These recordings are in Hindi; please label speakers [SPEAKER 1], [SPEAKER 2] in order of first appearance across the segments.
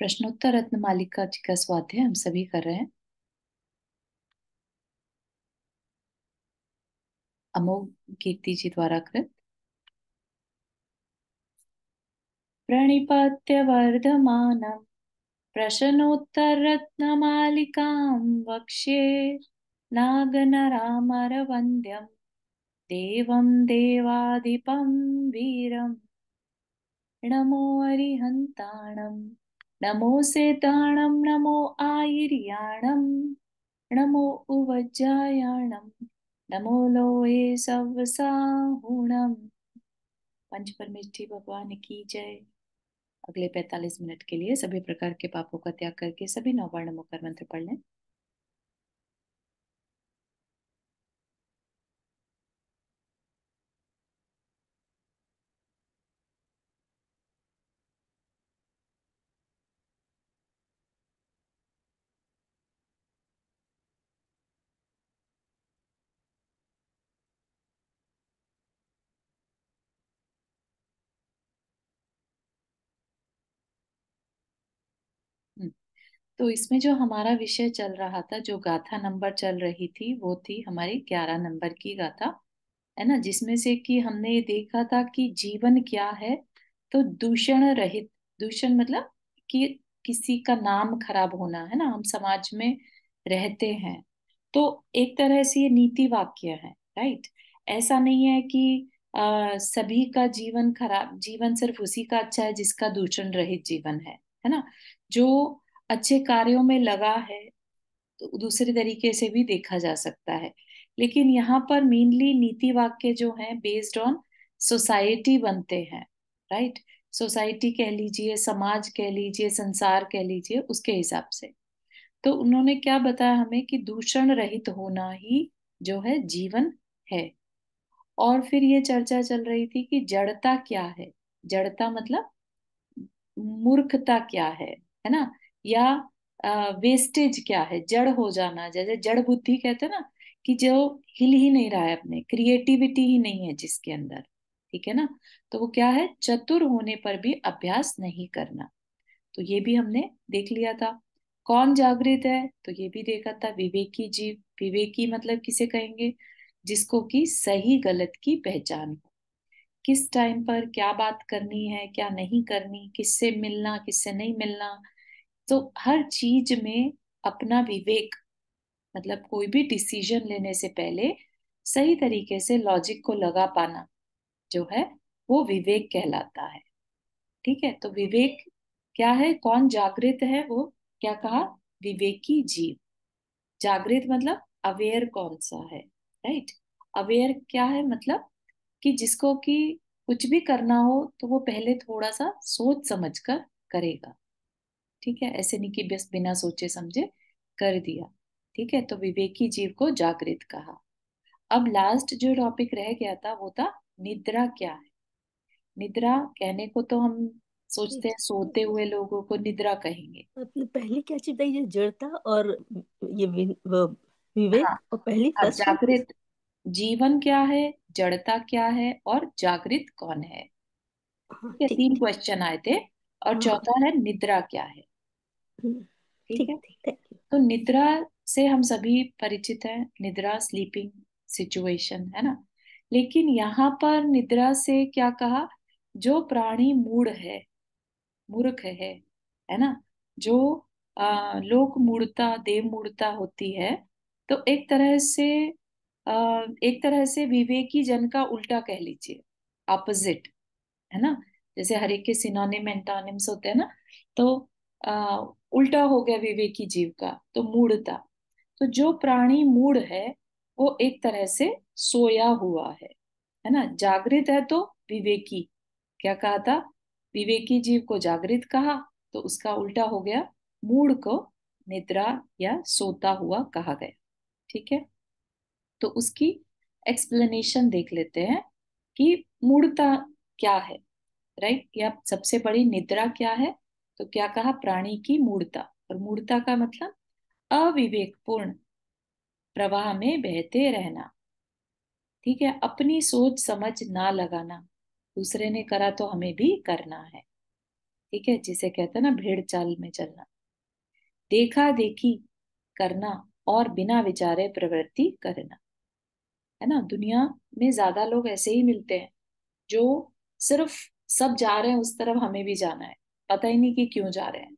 [SPEAKER 1] प्रश्नोत्तर रत्न मालिका जी का स्वाध्याय हम सभी कर रहे हैं अमोघ कीर्ति जी द्वारा कृत प्रश्नोत्तर रत्न प्रश्नोत्तररत्नमालिकां वक्ष्ये वंद्यम देवं देवाधिपं वीरं नमो हरिहन्ताणम् नमो सेताणं नमो आयिर्याणम नमो उवजायाणम नमो लोये सवसाहुणम पंच परमेष्ठी भगवान की जय अगले 45 मिनट के लिए सभी प्रकार के पापों का त्याग करके सभी नौ वर्ण मंत्र पढ़ लें तो इसमें जो हमारा विषय चल रहा था जो गाथा नंबर चल रही थी वो थी हमारी ग्यारह नंबर की गाथा है ना जिसमें से कि हमने ये देखा था कि जीवन क्या है तो दूषण रहित दूषण मतलब कि किसी का नाम खराब होना है ना हम समाज में रहते हैं तो एक तरह से ये नीति वाक्य है राइट ऐसा नहीं है कि आ, सभी का जीवन खराब जीवन सिर्फ उसी का अच्छा है जिसका दूषण रहित जीवन है है ना जो अच्छे कार्यों में लगा है तो दूसरे तरीके से भी देखा जा सकता है लेकिन यहाँ पर मेनली नीति वाक्य जो है बेस्ड ऑन सोसाइटी बनते हैं राइट सोसाइटी कह लीजिए समाज कह लीजिए संसार कह लीजिए उसके हिसाब से तो उन्होंने क्या बताया हमें कि दूषण रहित होना ही जो है जीवन है और फिर ये चर्चा चल रही थी कि जड़ता क्या है जड़ता मतलब मूर्खता क्या है है ना या वेस्टेज क्या है जड़ हो जाना जैसे जड़ बुद्धि कहते हैं ना कि जो हिल ही नहीं रहा है अपने क्रिएटिविटी ही नहीं है जिसके अंदर ठीक है ना तो वो क्या है चतुर होने पर भी अभ्यास नहीं करना तो ये भी हमने देख लिया था कौन जागृत है तो ये भी देखा था विवेकी जीव विवेकी मतलब किसे कहेंगे जिसको कि सही गलत की पहचान हो किस टाइम पर क्या बात करनी है क्या नहीं करनी किससे मिलना किससे नहीं मिलना तो हर चीज में अपना विवेक मतलब कोई भी डिसीजन लेने से पहले सही तरीके से लॉजिक को लगा पाना जो है वो विवेक कहलाता है ठीक है तो विवेक क्या है कौन जागृत है वो क्या कहा विवेकी जीव जागृत मतलब अवेयर कौन सा है राइट अवेयर क्या है मतलब कि जिसको कि कुछ भी करना हो तो वो पहले थोड़ा सा सोच समझ कर करेगा ठीक है ऐसे नहीं कि बस बिना सोचे समझे कर दिया ठीक है तो विवेकी जीव को जागृत कहा अब लास्ट जो टॉपिक रह गया था वो था निद्रा क्या है निद्रा कहने को तो हम सोचते हैं सोते हुए लोगों को निद्रा कहेंगे आपने पहले क्या चीज ये जड़ता और ये विवेक हाँ, और पहली हाँ, जागृत जीवन क्या है जड़ता क्या है और जागृत कौन है हाँ, तीन क्वेश्चन आए थे और हाँ, चौथा है निद्रा क्या है ठीक है तो निद्रा से हम सभी परिचित हैं निद्रा स्लीपिंग सिचुएशन है ना लेकिन यहाँ पर निद्रा से क्या कहा जो प्राणी मूड है मूर्ख है है ना जो आ, लोक मूर्ता देव मूर्ता होती है तो एक तरह से आ, एक तरह से विवेकी जन का उल्टा कह लीजिए अपोजिट है ना जैसे हर एक के सिनोनिम एंटोनिम्स होते हैं ना तो उल्टा हो गया विवेकी जीव का तो मूढ़ता तो जो प्राणी मूढ़ है वो एक तरह से सोया हुआ है है ना जागृत है तो विवेकी क्या कहा था विवेकी जीव को जागृत कहा तो उसका उल्टा हो गया मूढ़ को निद्रा या सोता हुआ कहा गया ठीक है तो उसकी एक्सप्लेनेशन देख लेते हैं कि मूड़ता क्या है राइट या सबसे बड़ी निद्रा क्या है तो क्या कहा प्राणी की मूर्ता और मूर्ता का मतलब अविवेकपूर्ण प्रवाह में बहते रहना ठीक है अपनी सोच समझ ना लगाना दूसरे ने करा तो हमें भी करना है ठीक है जिसे कहते हैं ना भेड़ चाल में चलना देखा देखी करना और बिना विचारे प्रवृत्ति करना है ना दुनिया में ज्यादा लोग ऐसे ही मिलते हैं जो सिर्फ सब जा रहे हैं उस तरफ हमें भी जाना है पता ही नहीं कि क्यों जा रहे हैं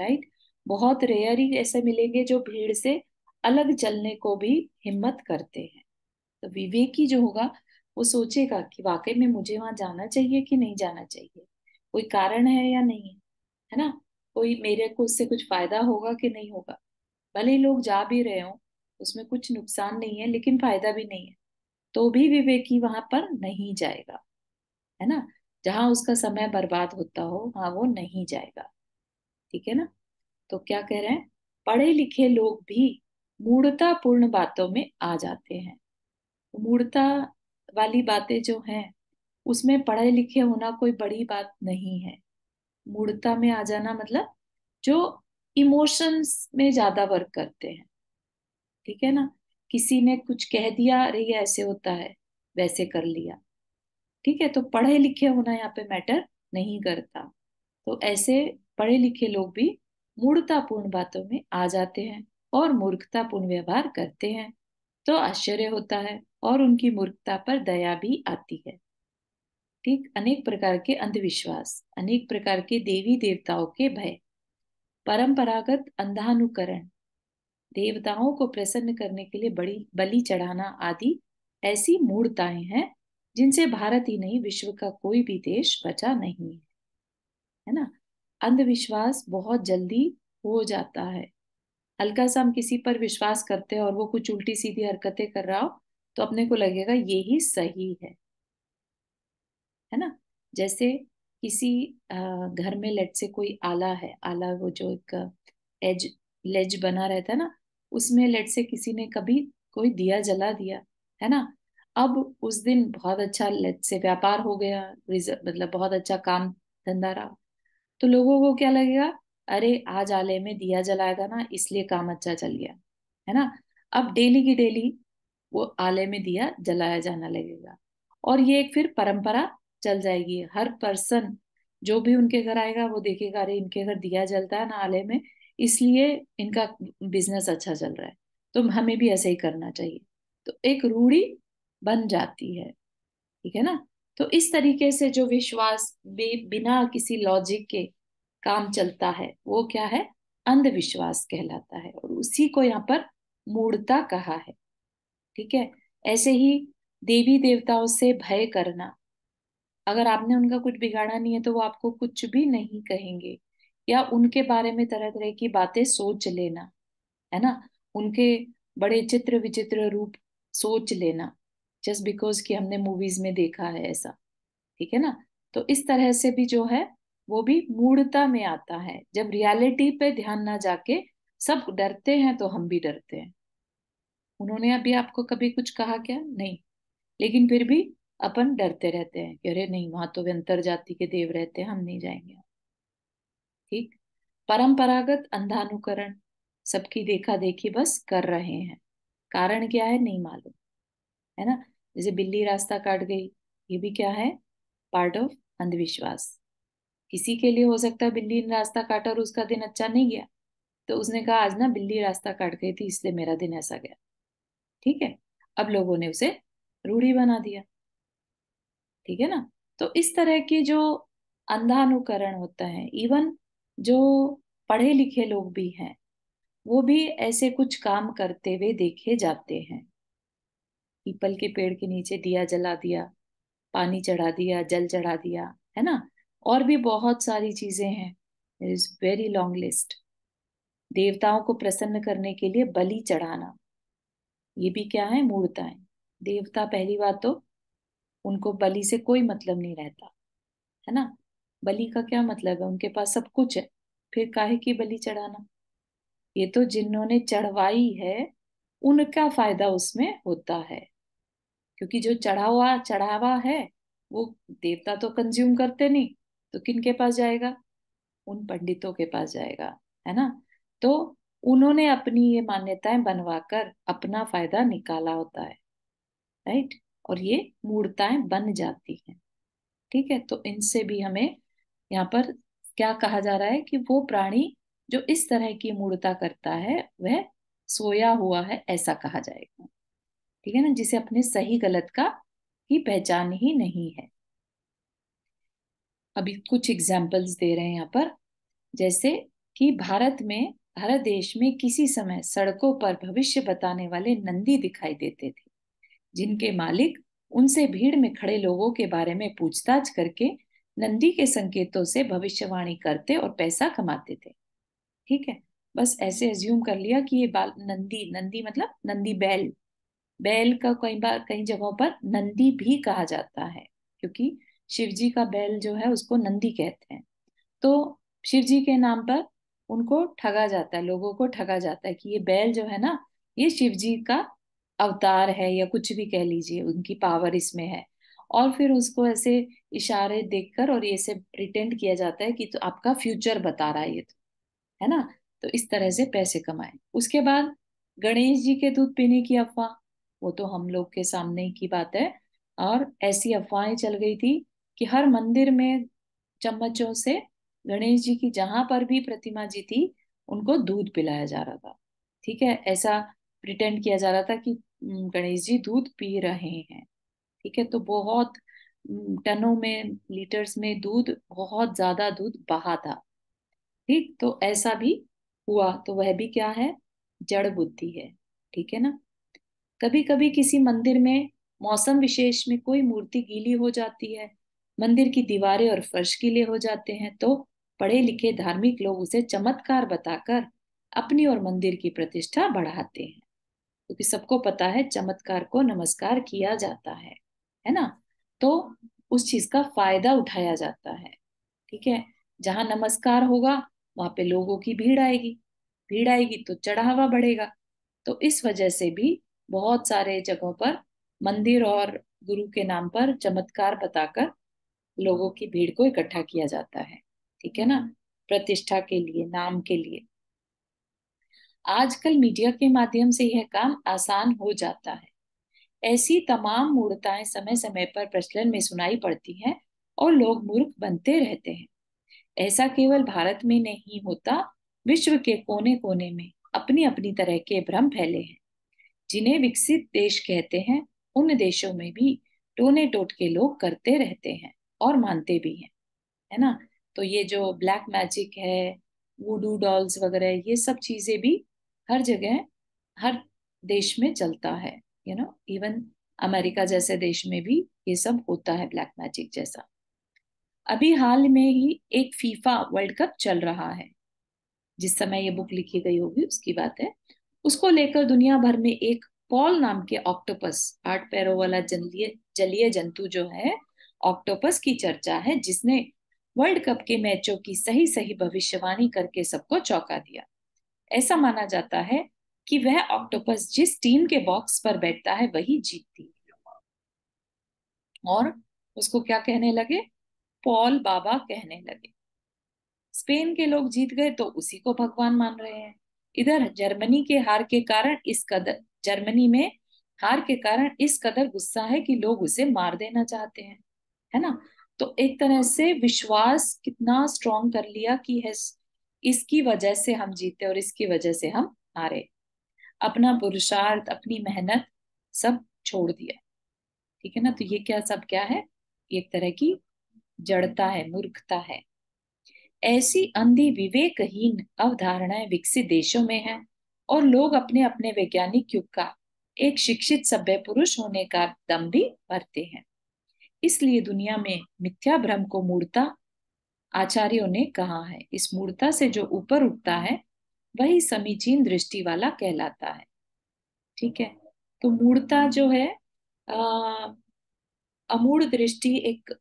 [SPEAKER 1] राइट बहुत रेयर ही ऐसे मिलेंगे जो भीड़ से अलग चलने को भी हिम्मत करते हैं तो विवेकी जो होगा वो सोचेगा कि वाकई में मुझे वहां जाना चाहिए कि नहीं जाना चाहिए कोई कारण है या नहीं है है ना कोई मेरे को उससे कुछ फायदा होगा कि नहीं होगा भले लोग जा भी रहे हो उसमें कुछ नुकसान नहीं है लेकिन फायदा भी नहीं है तो भी विवेकी वहां पर नहीं जाएगा है ना जहां उसका समय बर्बाद होता हो वहां वो नहीं जाएगा ठीक है ना तो क्या कह रहे हैं पढ़े लिखे लोग भी मूर्तापूर्ण बातों में आ जाते हैं मूर्ता वाली बातें जो हैं उसमें पढ़े लिखे होना कोई बड़ी बात नहीं है मूर्ता में आ जाना मतलब जो इमोशंस में ज्यादा वर्क करते हैं ठीक है ना किसी ने कुछ कह दिया अरे ये ऐसे होता है वैसे कर लिया ठीक है तो पढ़े लिखे होना यहाँ पे मैटर नहीं करता तो ऐसे पढ़े लिखे लोग भी मूर्तापूर्ण बातों में आ जाते हैं और मूर्खतापूर्ण व्यवहार करते हैं तो आश्चर्य होता है और उनकी मूर्खता पर दया भी आती है ठीक अनेक प्रकार के अंधविश्वास अनेक प्रकार के देवी देवताओं के भय परंपरागत अंधानुकरण देवताओं को प्रसन्न करने के लिए बड़ी बलि चढ़ाना आदि ऐसी मूर्ताएं हैं जिनसे भारत ही नहीं विश्व का कोई भी देश बचा नहीं है है ना अंधविश्वास बहुत जल्दी हो जाता है हल्का सा हम किसी पर विश्वास करते हैं और वो कुछ उल्टी सीधी हरकतें कर रहा हो तो अपने को लगेगा ये ही सही है है ना जैसे किसी घर में लेट से कोई आला है आला वो जो एक एज लेज बना रहता है ना उसमें लेट से किसी ने कभी कोई दिया जला दिया है ना अब उस दिन बहुत अच्छा लेट से व्यापार हो गया मतलब बहुत अच्छा काम धंधा रहा तो लोगों को क्या लगेगा अरे आज आले में दिया जलाया था ना इसलिए काम अच्छा चल गया है ना अब डेली की डेली वो आले में दिया जलाया जाना लगेगा और ये एक फिर परंपरा चल जाएगी हर पर्सन जो भी उनके घर आएगा वो देखेगा अरे इनके घर दिया जलता है ना आले में इसलिए इनका बिजनेस अच्छा चल रहा है तो हमें भी ऐसे ही करना चाहिए तो एक रूढ़ी बन जाती है ठीक है ना तो इस तरीके से जो विश्वास बे बिना किसी लॉजिक के काम चलता है वो क्या है अंधविश्वास कहलाता है और उसी को यहाँ पर मूर्ता कहा है ठीक है ऐसे ही देवी देवताओं से भय करना अगर आपने उनका कुछ बिगाड़ा नहीं है तो वो आपको कुछ भी नहीं कहेंगे या उनके बारे में तरह तरह की बातें सोच लेना है ना उनके बड़े चित्र विचित्र रूप सोच लेना जस्ट बिकॉज कि हमने मूवीज में देखा है ऐसा ठीक है ना तो इस तरह से भी जो है वो भी मूढ़ता में आता है जब रियलिटी पे ध्यान ना जाके सब डरते हैं तो हम भी डरते हैं उन्होंने अभी आपको कभी कुछ कहा क्या नहीं लेकिन फिर भी अपन डरते रहते हैं कि अरे नहीं वहां तो वे अंतर जाति के देव रहते हैं हम नहीं जाएंगे ठीक परंपरागत अंधानुकरण सबकी देखा देखी बस कर रहे हैं कारण क्या है नहीं मालूम है ना जैसे बिल्ली रास्ता काट गई ये भी क्या है पार्ट ऑफ अंधविश्वास किसी के लिए हो सकता है बिल्ली ने रास्ता काटा और उसका दिन अच्छा नहीं गया तो उसने कहा आज ना बिल्ली रास्ता काट गई थी इसलिए मेरा दिन ऐसा गया ठीक है अब लोगों ने उसे रूढ़ी बना दिया ठीक है ना तो इस तरह के जो अंधानुकरण होता है इवन जो पढ़े लिखे लोग भी हैं वो भी ऐसे कुछ काम करते हुए देखे जाते हैं पीपल के पेड़ के नीचे दिया जला दिया पानी चढ़ा दिया जल चढ़ा दिया है ना और भी बहुत सारी चीजें हैं इज वेरी लॉन्ग लिस्ट देवताओं को प्रसन्न करने के लिए बलि चढ़ाना ये भी क्या है मूर्ताएं देवता पहली बात तो उनको बलि से कोई मतलब नहीं रहता है ना बलि का क्या मतलब है उनके पास सब कुछ है फिर काहे की बलि चढ़ाना ये तो जिन्होंने चढ़वाई है उनका फायदा उसमें होता है क्योंकि जो चढ़ा हुआ चढ़ावा है वो देवता तो कंज्यूम करते नहीं तो किन के पास जाएगा उन पंडितों के पास जाएगा है ना तो उन्होंने अपनी ये मान्यताएं बनवाकर अपना फायदा निकाला होता है राइट और ये मूर्ताएं बन जाती हैं ठीक है तो इनसे भी हमें यहाँ पर क्या कहा जा रहा है कि वो प्राणी जो इस तरह की मूर्ता करता है वह सोया हुआ है ऐसा कहा जाएगा ठीक है ना जिसे अपने सही गलत का ही पहचान ही नहीं है अभी कुछ एग्जाम्पल्स दे रहे हैं यहाँ पर जैसे कि भारत में भारत देश में किसी समय सड़कों पर भविष्य बताने वाले नंदी दिखाई देते थे जिनके मालिक उनसे भीड़ में खड़े लोगों के बारे में पूछताछ करके नंदी के संकेतों से भविष्यवाणी करते और पैसा कमाते थे ठीक है बस ऐसे एज्यूम कर लिया कि ये बाल नंदी नंदी मतलब नंदी बैल बैल का कई बार कई जगहों पर नंदी भी कहा जाता है क्योंकि शिव जी का बैल जो है उसको नंदी कहते हैं तो शिव जी के नाम पर उनको ठगा जाता है लोगों को ठगा जाता है कि ये बैल जो है ना ये शिव जी का अवतार है या कुछ भी कह लीजिए उनकी पावर इसमें है और फिर उसको ऐसे इशारे देखकर और ये से प्रिटेंड किया जाता है कि तो आपका फ्यूचर बता रहा है ये तो है ना तो इस तरह से पैसे कमाए उसके बाद गणेश जी के दूध पीने की अफवाह वो तो हम लोग के सामने की बात है और ऐसी अफवाहें चल गई थी कि हर मंदिर में चम्मचों से गणेश जी की जहां पर भी प्रतिमा जी थी उनको दूध पिलाया जा रहा था ठीक है ऐसा प्रिटेंड किया जा रहा था कि गणेश जी दूध पी रहे हैं ठीक है तो बहुत टनों में लीटर्स में दूध बहुत ज्यादा दूध बहा था ठीक तो ऐसा भी हुआ तो वह भी क्या है जड़ बुद्धि है ठीक है ना कभी कभी किसी मंदिर में मौसम विशेष में कोई मूर्ति गीली हो जाती है मंदिर की दीवारें और फर्श गीले हो जाते हैं तो पढ़े लिखे धार्मिक लोग उसे चमत्कार बताकर अपनी और मंदिर की प्रतिष्ठा बढ़ाते हैं क्योंकि तो सबको पता है चमत्कार को नमस्कार किया जाता है है ना तो उस चीज का फायदा उठाया जाता है ठीक है जहां नमस्कार होगा वहां पे लोगों की भीड़ आएगी भीड़ आएगी तो चढ़ावा बढ़ेगा तो इस वजह से भी बहुत सारे जगहों पर मंदिर और गुरु के नाम पर चमत्कार बताकर लोगों की भीड़ को इकट्ठा किया जाता है ठीक है ना प्रतिष्ठा के लिए नाम के लिए आजकल मीडिया के माध्यम से यह काम आसान हो जाता है ऐसी तमाम मूर्ताएं समय समय पर प्रचलन में सुनाई पड़ती हैं और लोग मूर्ख बनते रहते हैं ऐसा केवल भारत में नहीं होता विश्व के कोने कोने में अपनी अपनी तरह के भ्रम फैले हैं जिन्हें विकसित देश कहते हैं उन देशों में भी टोने टोट के लोग करते रहते हैं और मानते भी हैं है ना तो ये जो ब्लैक मैजिक है वुडू डॉल्स वगैरह ये सब चीजें भी हर जगह हर देश में चलता है यू नो इवन अमेरिका जैसे देश में भी ये सब होता है ब्लैक मैजिक जैसा अभी हाल में ही एक फीफा वर्ल्ड कप चल रहा है जिस समय ये बुक लिखी गई होगी उसकी बात है उसको लेकर दुनिया भर में एक पॉल नाम के ऑक्टोपस आठ पैरों वाला जलीय जलीय जंतु जो है ऑक्टोपस की चर्चा है जिसने वर्ल्ड कप के मैचों की सही सही भविष्यवाणी करके सबको चौंका दिया ऐसा माना जाता है कि वह ऑक्टोपस जिस टीम के बॉक्स पर बैठता है वही जीतती है और उसको क्या कहने लगे पॉल बाबा कहने लगे स्पेन के लोग जीत गए तो उसी को भगवान मान रहे हैं इधर जर्मनी के हार के कारण इस कदर जर्मनी में हार के कारण इस कदर गुस्सा है कि लोग उसे मार देना चाहते हैं है ना तो एक तरह से विश्वास कितना स्ट्रोंग कर लिया कि है इसकी वजह से हम जीते और इसकी वजह से हम हारे अपना पुरुषार्थ अपनी मेहनत सब छोड़ दिया ठीक है ना तो ये क्या सब क्या है एक तरह की जड़ता है मूर्खता है ऐसी अंधी विवेकहीन अवधारणाएं विकसित देशों में हैं और लोग अपने अपने वैज्ञानिक युग का एक शिक्षित सभ्य पुरुष होने का दम भी भरते हैं इसलिए दुनिया में मिथ्या भ्रम को मूर्ता आचार्यों ने कहा है इस मूर्ता से जो ऊपर उठता है वही समीचीन दृष्टि वाला कहलाता है ठीक है तो मूर्ता जो है अः अमूढ़ दृष्टि एक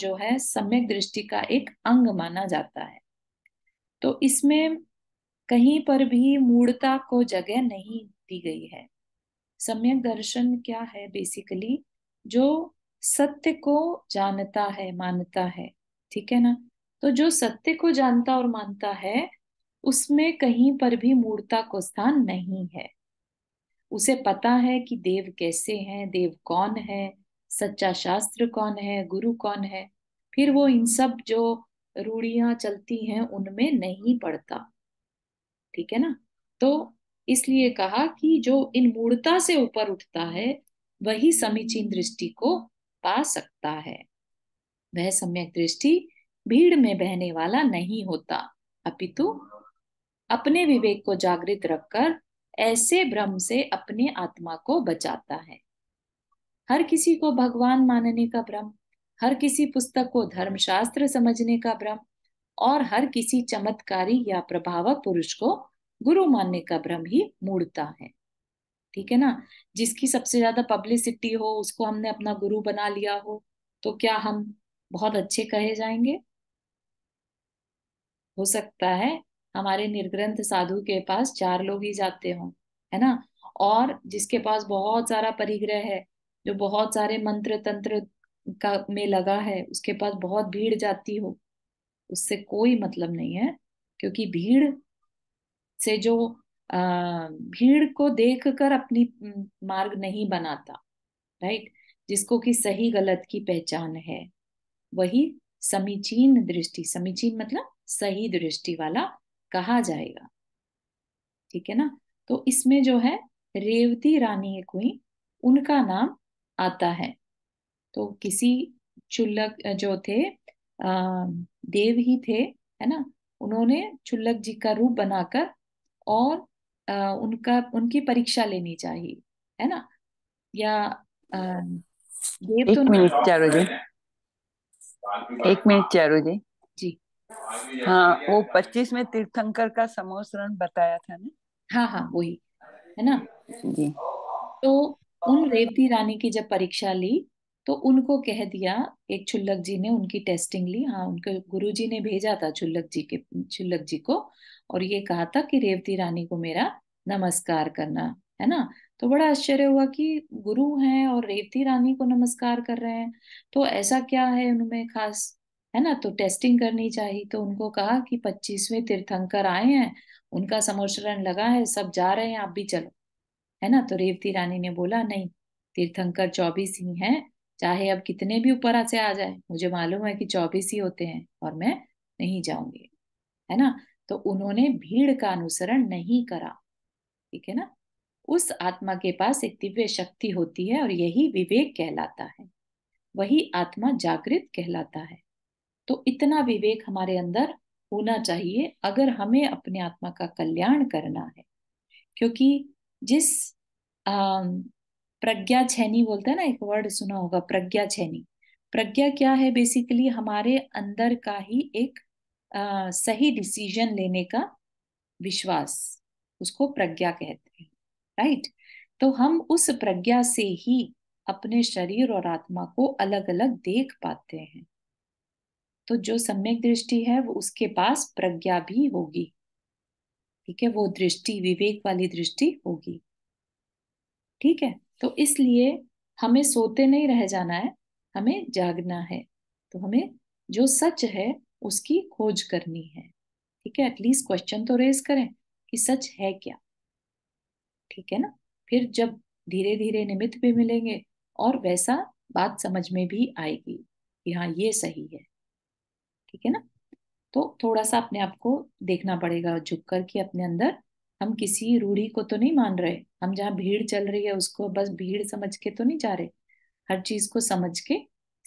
[SPEAKER 1] जो है सम्यक दृष्टि का एक अंग माना जाता है तो इसमें कहीं पर भी मूर्ता को जगह नहीं दी गई है सम्यक दर्शन क्या है बेसिकली जो सत्य को जानता है मानता है ठीक है ना तो जो सत्य को जानता और मानता है उसमें कहीं पर भी मूर्ता को स्थान नहीं है उसे पता है कि देव कैसे हैं देव कौन है सच्चा शास्त्र कौन है गुरु कौन है फिर वो इन सब जो रूढ़ियां चलती हैं उनमें नहीं पड़ता ठीक है ना तो इसलिए कहा कि जो इन मूर्ता से ऊपर उठता है वही समीचीन दृष्टि को पा सकता है वह सम्यक दृष्टि भीड़ में बहने वाला नहीं होता अपितु अपने विवेक को जागृत रखकर ऐसे भ्रम से अपने आत्मा को बचाता है हर किसी को भगवान मानने का भ्रम हर किसी पुस्तक को धर्मशास्त्र समझने का भ्रम और हर किसी चमत्कारी या प्रभावक पुरुष को गुरु मानने का भ्रम ही मूर्ता है ठीक है ना जिसकी सबसे ज्यादा पब्लिसिटी हो उसको हमने अपना गुरु बना लिया हो तो क्या हम बहुत अच्छे कहे जाएंगे हो सकता है हमारे निर्ग्रंथ साधु के पास चार लोग ही जाते हों है ना और जिसके पास बहुत सारा परिग्रह है जो बहुत सारे मंत्र तंत्र का में लगा है उसके पास बहुत भीड़ जाती हो उससे कोई मतलब नहीं है क्योंकि भीड़ से जो आ, भीड़ को देख कर अपनी मार्ग नहीं बनाता राइट जिसको कि सही गलत की पहचान है वही समीचीन दृष्टि समीचीन मतलब सही दृष्टि वाला कहा जाएगा ठीक है ना तो इसमें जो है रेवती रानी है कोई उनका नाम आता है तो किसी चुल्लक जो थे देव ही थे है ना उन्होंने चुल्लक जी का रूप बनाकर और उनका उनकी परीक्षा लेनी चाहिए है ना
[SPEAKER 2] या देव एक तो मिनट चारो जी एक मिनट चारो जी जी हाँ वो पच्चीस में तीर्थंकर का
[SPEAKER 1] समोसरण बताया था ना हाँ हाँ वही है ना जी तो उन रेवती रानी की जब परीक्षा ली तो उनको कह दिया एक छुल्लक जी ने उनकी टेस्टिंग ली हाँ उनके गुरु जी ने भेजा था छुल्लक जी के छुल्लक जी को और ये कहा था कि रेवती रानी को मेरा नमस्कार करना है ना तो बड़ा आश्चर्य हुआ कि गुरु हैं और रेवती रानी को नमस्कार कर रहे हैं तो ऐसा क्या है उनमें खास है ना तो टेस्टिंग करनी चाहिए तो उनको कहा कि पच्चीसवें तीर्थंकर आए हैं उनका समोसरण लगा है सब जा रहे हैं आप भी चलो है ना तो रेवती रानी ने बोला नहीं तीर्थंकर चौबीस ही हैं चाहे अब कितने भी ऊपर से आ जाए मुझे मालूम है कि चौबीस ही होते हैं और मैं नहीं जाऊंगी है ना तो उन्होंने भीड़ का अनुसरण नहीं करा ठीक है ना उस आत्मा के पास एक दिव्य शक्ति होती है और यही विवेक कहलाता है वही आत्मा जागृत कहलाता है तो इतना विवेक हमारे अंदर होना चाहिए अगर हमें अपने आत्मा का कल्याण करना है क्योंकि जिस प्रज्ञा छैनी बोलते हैं ना एक वर्ड सुना होगा प्रज्ञा छैनी प्रज्ञा क्या है बेसिकली हमारे अंदर का ही एक आ, सही डिसीजन लेने का विश्वास उसको प्रज्ञा कहते हैं राइट तो हम उस प्रज्ञा से ही अपने शरीर और आत्मा को अलग अलग देख पाते हैं तो जो सम्यक दृष्टि है वो उसके पास प्रज्ञा भी होगी ठीक है वो दृष्टि विवेक वाली दृष्टि होगी ठीक है तो इसलिए हमें सोते नहीं रह जाना है हमें जागना है तो हमें जो सच है उसकी खोज करनी है ठीक है एटलीस्ट क्वेश्चन तो रेज करें कि सच है क्या ठीक है ना फिर जब धीरे धीरे निमित्त भी मिलेंगे और वैसा बात समझ में भी आएगी कि हाँ ये सही है ठीक है ना तो थोड़ा सा अपने आप को देखना पड़ेगा झुक कर कि अपने अंदर हम किसी रूढ़ी को तो नहीं मान रहे हम जहाँ भीड़ चल रही है उसको बस भीड़ समझ के तो नहीं जा रहे हर चीज को समझ के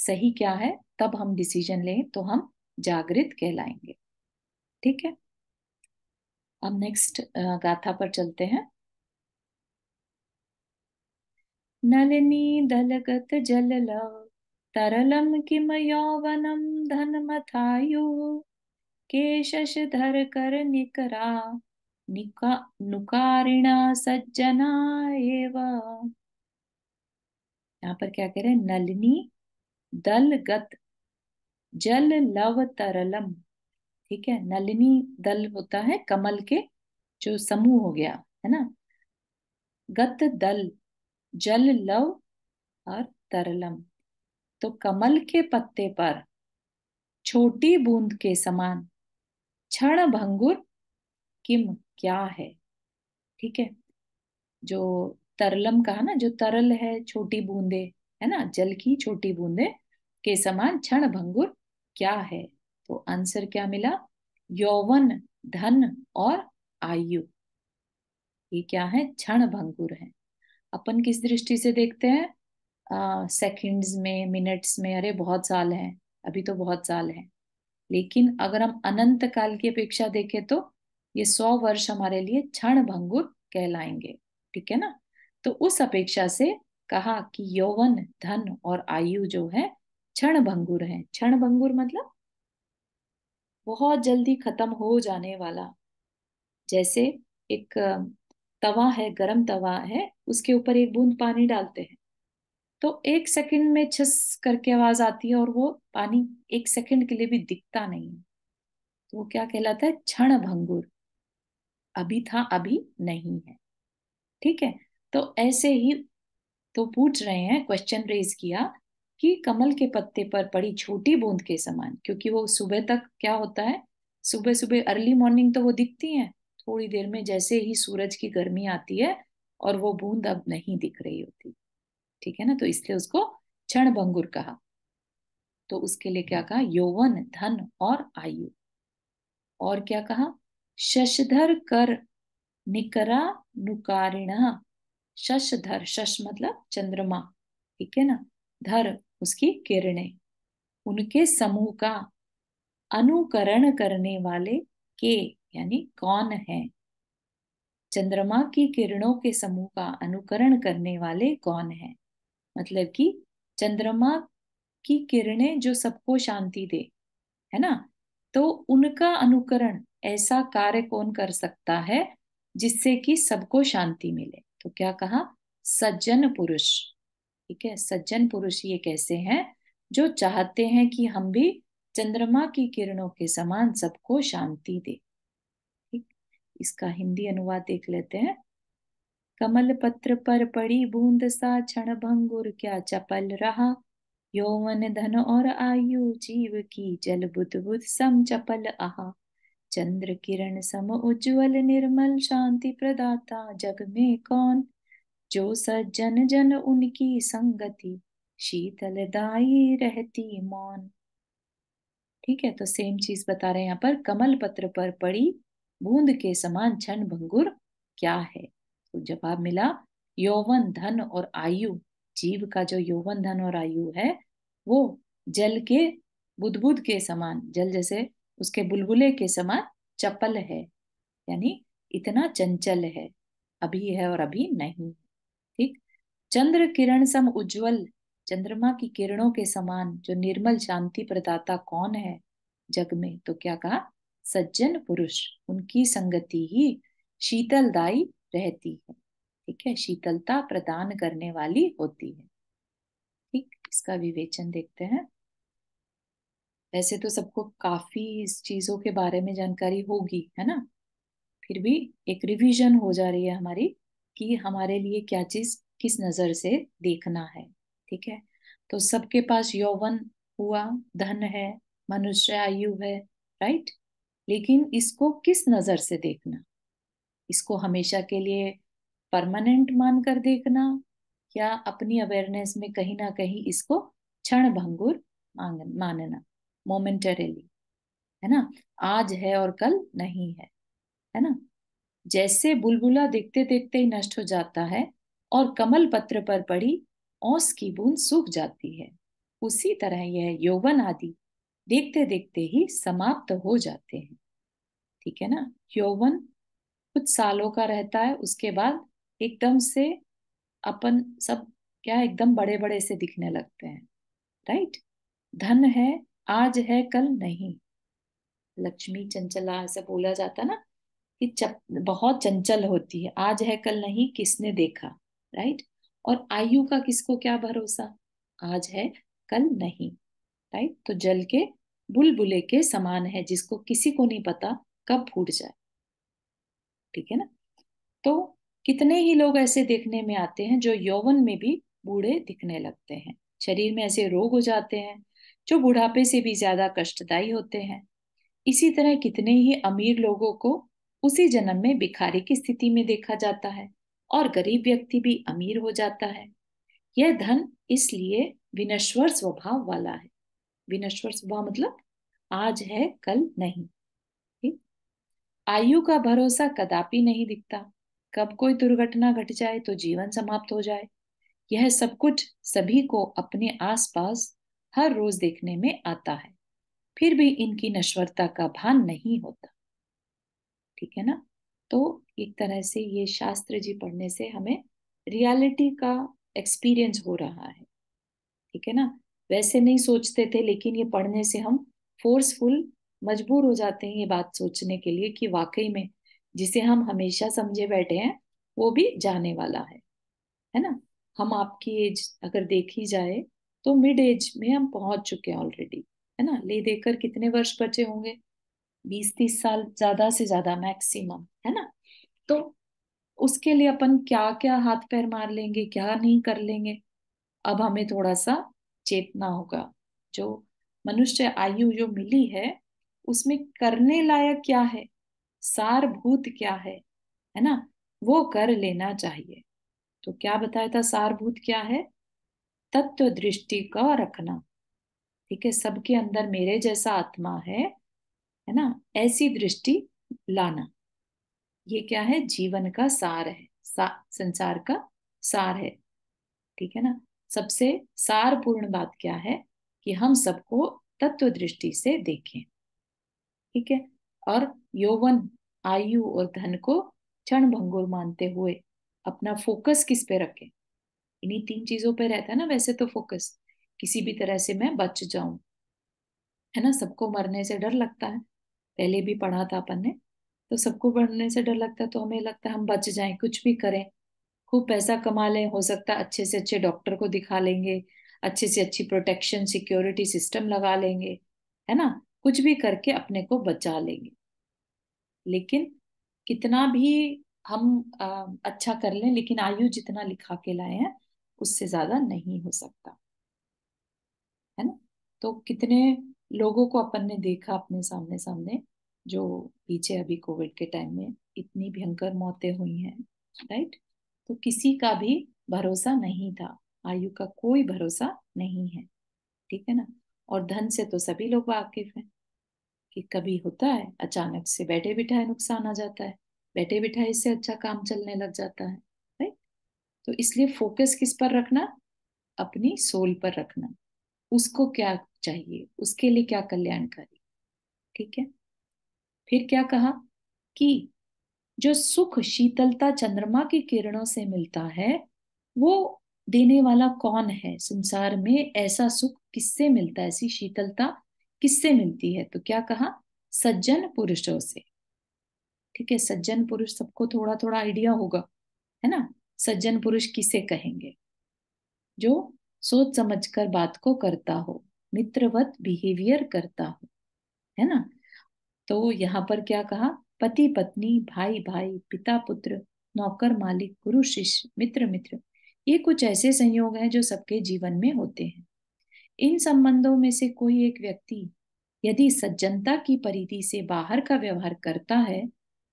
[SPEAKER 1] सही क्या है तब हम डिसीजन लें तो हम जागृत कहलाएंगे ठीक है अब नेक्स्ट गाथा पर चलते हैं नलनी दलगत जलल तरलम किम यौवनम धनमथायो केशश धर कर निकरा निका नुकारिणा सज्जना एवं यहाँ पर क्या कह रहे हैं नलिनी गत जल लव तरलम ठीक है नलिनी दल होता है कमल के जो समूह हो गया है ना गत दल जल लव और तरलम तो कमल के पत्ते पर छोटी बूंद के समान क्षण भंगुर किम क्या है ठीक है जो तरलम कहा ना जो तरल है छोटी बूंदे है ना जल की छोटी बूंदे के समान क्षण भंगुर क्या है तो आंसर क्या मिला यौवन धन और आयु ये क्या है क्षण भंगुर है अपन किस दृष्टि से देखते हैं सेकंड्स में मिनट्स में अरे बहुत साल है अभी तो बहुत साल है लेकिन अगर हम अनंत काल की अपेक्षा देखें तो ये सौ वर्ष हमारे लिए क्षण भंगुर कहलाएंगे ठीक है ना तो उस अपेक्षा से कहा कि यौवन धन और आयु जो है क्षण भंगुर है क्षण भंगुर मतलब बहुत जल्दी खत्म हो जाने वाला जैसे एक तवा है गरम तवा है उसके ऊपर एक बूंद पानी डालते हैं तो एक सेकंड में छस करके आवाज आती है और वो पानी एक सेकंड के लिए भी दिखता नहीं है तो वो क्या कहलाता है क्षण भंगुर अभी था अभी नहीं है ठीक है तो ऐसे ही तो पूछ रहे हैं क्वेश्चन रेज किया कि कमल के पत्ते पर पड़ी छोटी बूंद के समान क्योंकि वो सुबह तक क्या होता है सुबह सुबह अर्ली मॉर्निंग तो वो दिखती हैं थोड़ी देर में जैसे ही सूरज की गर्मी आती है और वो बूंद अब नहीं दिख रही होती ठीक है ना तो इसलिए उसको क्षण भंगुर कहा तो उसके लिए क्या कहा यौवन धन और आयु और क्या कहा शशधर कर निकरा नुकारिण शशधर शश मतलब चंद्रमा ठीक है ना धर उसकी किरणें उनके समूह का अनुकरण करने वाले के यानी कौन है चंद्रमा की किरणों के समूह का अनुकरण करने वाले कौन है मतलब कि चंद्रमा की किरणें जो सबको शांति दे है ना तो उनका अनुकरण ऐसा कार्य कौन कर सकता है जिससे कि सबको शांति मिले तो क्या कहा सज्जन पुरुष ठीक है सज्जन पुरुष ये कैसे हैं जो चाहते हैं कि हम भी चंद्रमा की किरणों के समान सबको शांति दे ठीक इसका हिंदी अनुवाद देख लेते हैं कमल पत्र पर पड़ी बूंद सा क्षण भंगुर क्या चपल रहा यौवन धन और आयु जीव की जल बुद्ध बुद्ध सम चपल आहा चंद्र किरण सम उज्जवल निर्मल शांति प्रदाता जग में कौन जो सज्जन जन उनकी संगति शीतल दाई रहती मौन ठीक है तो सेम चीज बता रहे हैं यहाँ पर कमल पत्र पर पड़ी बूंद के समान क्षण भंगुर क्या है तो जवाब मिला यौवन धन और आयु जीव का जो यौवन धन और आयु है वो जल के बुदबुद के समान जल जैसे उसके बुलबुले के समान चपल है यानी इतना चंचल है अभी है और अभी नहीं ठीक चंद्र किरण सम उज्जवल चंद्रमा की किरणों के समान जो निर्मल शांति प्रदाता कौन है जग में तो क्या कहा सज्जन पुरुष उनकी संगति ही शीतलदायी रहती है ठीक है शीतलता प्रदान करने वाली होती है ठीक इसका विवेचन देखते हैं वैसे तो सबको काफी इस चीजों के बारे में जानकारी होगी है ना फिर भी एक रिवीजन हो जा रही है हमारी कि हमारे लिए क्या चीज किस नजर से देखना है ठीक है तो सबके पास यौवन हुआ धन है मनुष्य आयु है राइट लेकिन इसको किस नजर से देखना इसको हमेशा के लिए परमानेंट मान कर देखना या अपनी अवेयरनेस में कहीं ना कहीं इसको क्षण भंगुर मानना मोमेंटरीली है ना आज है और कल नहीं है है ना जैसे बुलबुला देखते देखते ही नष्ट हो जाता है और कमल पत्र पर पड़ी ओस की बूंद सूख जाती है उसी तरह यह यौवन आदि देखते देखते ही समाप्त हो जाते हैं ठीक है ना यौवन कुछ सालों का रहता है उसके बाद एकदम से अपन सब क्या एकदम बड़े बड़े से दिखने लगते हैं राइट धन है आज है कल नहीं लक्ष्मी चंचला ऐसे बोला जाता ना कि चप, बहुत चंचल होती है आज है कल नहीं किसने देखा राइट और आयु का किसको क्या भरोसा आज है कल नहीं राइट तो जल के बुलबुले के समान है जिसको किसी को नहीं पता कब फूट जाए ठीक है ना तो कितने ही लोग ऐसे देखने में आते हैं जो यौवन में भी बूढ़े दिखने लगते हैं शरीर में ऐसे रोग हो जाते हैं जो बुढ़ापे से भी ज्यादा कष्टदायी होते हैं इसी तरह कितने ही अमीर लोगों को उसी जन्म में भिखारी की स्थिति में देखा जाता है और गरीब व्यक्ति भी अमीर हो जाता है यह धन इसलिए विनश्वर स्वभाव वाला है विनश्वर स्वभाव मतलब आज है कल नहीं आयु का भरोसा कदापि नहीं दिखता कब कोई दुर्घटना घट जाए तो जीवन समाप्त हो जाए यह सब कुछ सभी को अपने आसपास हर रोज देखने में आता है फिर भी इनकी नश्वरता का भान नहीं होता ठीक है ना तो एक तरह से ये शास्त्र जी पढ़ने से हमें रियलिटी का एक्सपीरियंस हो रहा है ठीक है ना वैसे नहीं सोचते थे लेकिन ये पढ़ने से हम फोर्सफुल मजबूर हो जाते हैं ये बात सोचने के लिए कि वाकई में जिसे हम हमेशा समझे बैठे हैं वो भी जाने वाला है है ना हम आपकी एज अगर देखी जाए तो मिड एज में हम पहुंच चुके हैं ऑलरेडी है ना ले देकर कितने वर्ष बचे होंगे बीस तीस साल ज्यादा से ज्यादा मैक्सिमम है ना तो उसके लिए अपन क्या क्या हाथ पैर मार लेंगे क्या नहीं कर लेंगे अब हमें थोड़ा सा चेतना होगा जो मनुष्य आयु जो मिली है उसमें करने लायक क्या है सारभूत क्या है है ना वो कर लेना चाहिए तो क्या बताया था सारभूत क्या है तत्व दृष्टि का रखना ठीक है सबके अंदर मेरे जैसा आत्मा है है ना ऐसी दृष्टि लाना ये क्या है जीवन का सार है सा, संसार का सार है ठीक है ना सबसे सारपूर्ण बात क्या है कि हम सबको तत्व दृष्टि से देखें ठीक है और यौवन आयु और धन को क्षण भंगुर मानते हुए अपना फोकस किस पे रखें इन्हीं तीन चीजों पे रहता है ना वैसे तो फोकस किसी भी तरह से मैं बच जाऊं है ना सबको मरने से डर लगता है पहले भी पढ़ा था अपन ने तो सबको मरने से डर लगता है तो हमें लगता है हम बच जाएं कुछ भी करें खूब पैसा कमा लें हो सकता है अच्छे से अच्छे डॉक्टर को दिखा लेंगे अच्छे से अच्छी प्रोटेक्शन सिक्योरिटी सिस्टम लगा लेंगे है ना कुछ भी करके अपने को बचा लेंगे लेकिन कितना भी हम आ, अच्छा कर लें लेकिन आयु जितना लिखा के लाए हैं उससे ज्यादा नहीं हो सकता है ना तो कितने लोगों को अपन ने देखा अपने सामने सामने जो पीछे अभी कोविड के टाइम में इतनी भयंकर मौतें हुई हैं राइट तो किसी का भी भरोसा नहीं था आयु का कोई भरोसा नहीं है ठीक है ना और धन से तो सभी लोग वाकिफ हैं कि कभी होता है अचानक से बैठे बिठाए नुकसान आ जाता है बैठे बिठाए इससे अच्छा काम चलने लग जाता है राइट तो इसलिए फोकस किस पर रखना अपनी सोल पर रखना उसको क्या चाहिए उसके लिए क्या कल्याणकारी ठीक है फिर क्या कहा कि जो सुख शीतलता चंद्रमा की किरणों से मिलता है वो देने वाला कौन है संसार में ऐसा सुख किससे मिलता है ऐसी शीतलता किससे मिलती है तो क्या कहा सज्जन पुरुषों से ठीक है सज्जन पुरुष सबको थोड़ा थोड़ा आइडिया होगा है ना सज्जन पुरुष किसे कहेंगे जो सोच समझ कर बात को करता हो मित्रवत बिहेवियर करता हो है ना तो यहाँ पर क्या कहा पति पत्नी भाई भाई पिता पुत्र नौकर मालिक गुरु शिष्य मित्र मित्र ये कुछ ऐसे संयोग हैं जो सबके जीवन में होते हैं इन संबंधों में से कोई एक व्यक्ति यदि सज्जनता की परिधि से बाहर का व्यवहार करता है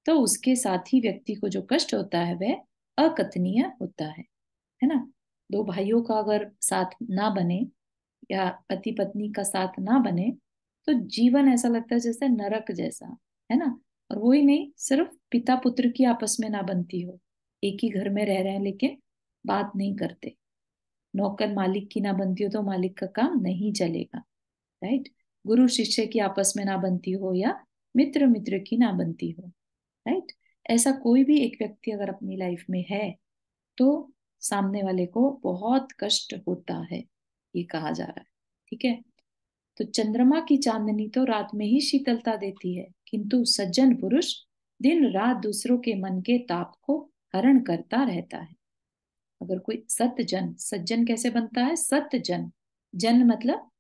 [SPEAKER 1] तो उसके साथ ही व्यक्ति को जो कष्ट होता है वह अकथनीय होता है है ना दो भाइयों का अगर साथ ना बने या पति पत्नी का साथ ना बने तो जीवन ऐसा लगता है जैसे नरक जैसा है ना और वो ही नहीं सिर्फ पिता पुत्र की आपस में ना बनती हो एक ही घर में रह रहे हैं लेकिन बात नहीं करते नौकर मालिक की ना बनती हो तो मालिक का काम नहीं चलेगा राइट गुरु शिष्य की आपस में ना बनती हो या मित्र मित्र की ना बनती हो राइट ऐसा कोई भी एक व्यक्ति अगर अपनी लाइफ में है तो सामने वाले को बहुत कष्ट होता है ये कहा जा रहा है ठीक है तो चंद्रमा की चांदनी तो रात में ही शीतलता देती है किंतु सज्जन पुरुष दिन रात दूसरों के मन के ताप को हरण करता रहता है अगर कोई जन सज्जन कैसे बनता है जन जन मतलब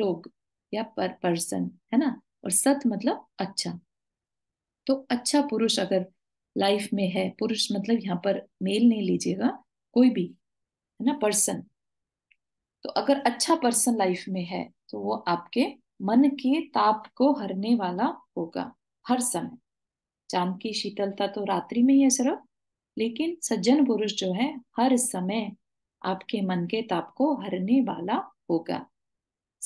[SPEAKER 1] लोग या पर पर्सन है ना और सत मतलब अच्छा तो अच्छा पुरुष अगर लाइफ में है पुरुष मतलब यहाँ पर मेल नहीं लीजिएगा कोई भी है ना पर्सन तो अगर अच्छा पर्सन लाइफ में है तो वो आपके मन के ताप को हरने वाला होगा हर समय चांद की शीतलता तो रात्रि में ही है सिर्फ लेकिन सज्जन पुरुष जो है हर समय आपके मन के ताप को हरने वाला होगा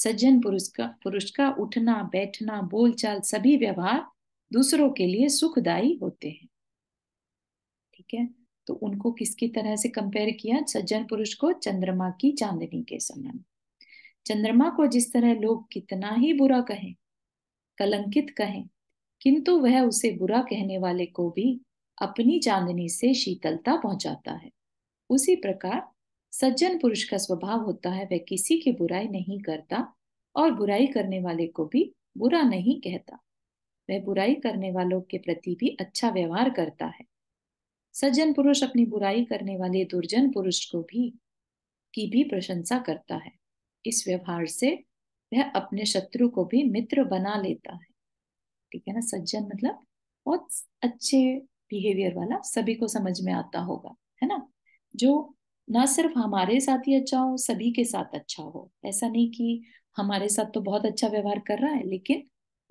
[SPEAKER 1] सज्जन पुरुष का पुरुष का उठना बैठना बोलचाल सभी व्यवहार दूसरों के लिए सुखदायी होते हैं ठीक है तो उनको किसकी तरह से कंपेयर किया सज्जन पुरुष को चंद्रमा की चांदनी के समान चंद्रमा को जिस तरह लोग कितना ही बुरा कहें कलंकित कहें किंतु वह उसे बुरा कहने वाले को भी अपनी चांदनी से शीतलता पहुंचाता है उसी प्रकार सज्जन पुरुष का स्वभाव होता है वह किसी की बुराई नहीं करता और बुराई करने वाले को भी बुरा नहीं कहता वह बुराई करने वालों के प्रति भी अच्छा व्यवहार करता है सज्जन पुरुष अपनी बुराई करने वाले दुर्जन पुरुष को भी की भी प्रशंसा करता है इस व्यवहार से वह अपने शत्रु को भी मित्र बना लेता है ठीक है ना सज्जन मतलब बहुत अच्छे बिहेवियर वाला सभी को समझ में आता होगा है ना जो ना सिर्फ हमारे साथ ही अच्छा हो सभी के साथ अच्छा हो ऐसा नहीं कि हमारे साथ तो बहुत अच्छा व्यवहार कर रहा है लेकिन